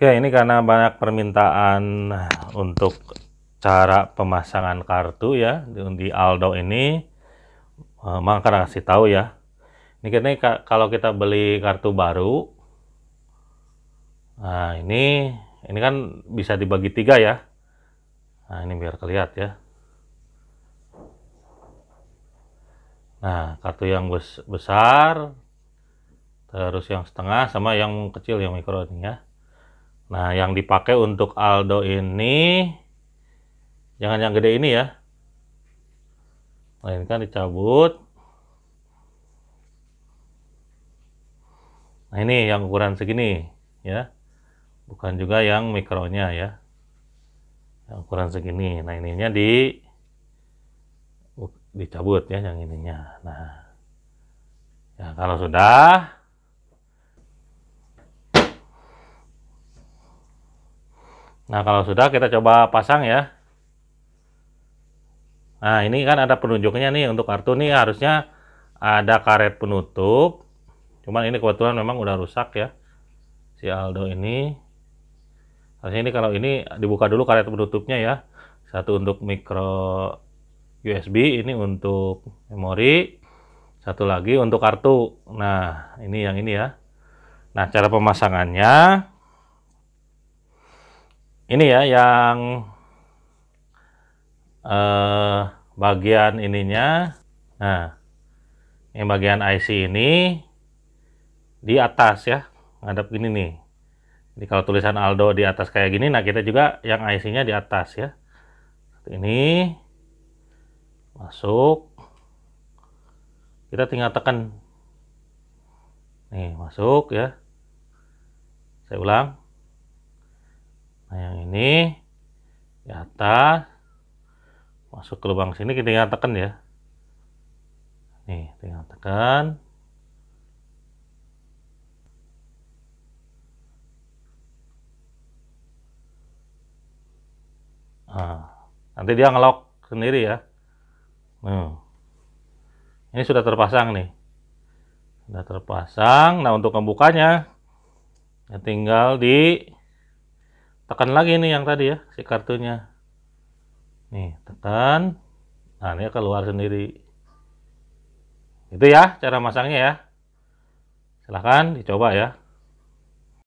Oke, ini karena banyak permintaan untuk cara pemasangan kartu ya di Aldo ini. Eh, Maka kasih tahu ya. Ini kita kalau kita beli kartu baru, nah ini ini kan bisa dibagi tiga ya. Nah ini biar kelihatan ya. Nah kartu yang besar, terus yang setengah sama yang kecil yang mikro ini ya. Nah, yang dipakai untuk Aldo ini jangan yang gede ini ya. lainkan dicabut. Nah, ini yang ukuran segini ya. Bukan juga yang mikronya ya. Yang ukuran segini. Nah, ininya di dicabut ya yang ininya. Nah, ya kalau sudah Nah kalau sudah kita coba pasang ya. Nah ini kan ada penunjuknya nih untuk kartu nih harusnya ada karet penutup. Cuman ini kebetulan memang udah rusak ya si Aldo ini. Harusnya ini kalau ini dibuka dulu karet penutupnya ya. Satu untuk micro USB, ini untuk memori. Satu lagi untuk kartu. Nah ini yang ini ya. Nah cara pemasangannya ini ya yang eh, bagian ininya nah yang bagian IC ini di atas ya ngadap gini nih jadi kalau tulisan Aldo di atas kayak gini nah kita juga yang IC nya di atas ya ini masuk kita tinggal tekan nih masuk ya saya ulang Nah, yang ini di atas masuk ke lubang sini kita tinggal tekan ya. Nih, tinggal tekan. Nah, nanti dia ngelok sendiri ya. Nah, ini sudah terpasang nih. Sudah terpasang. Nah, untuk membukanya ya tinggal di tekan lagi nih yang tadi ya si kartunya nih tekan nah ini keluar sendiri itu ya cara masangnya ya silahkan dicoba ya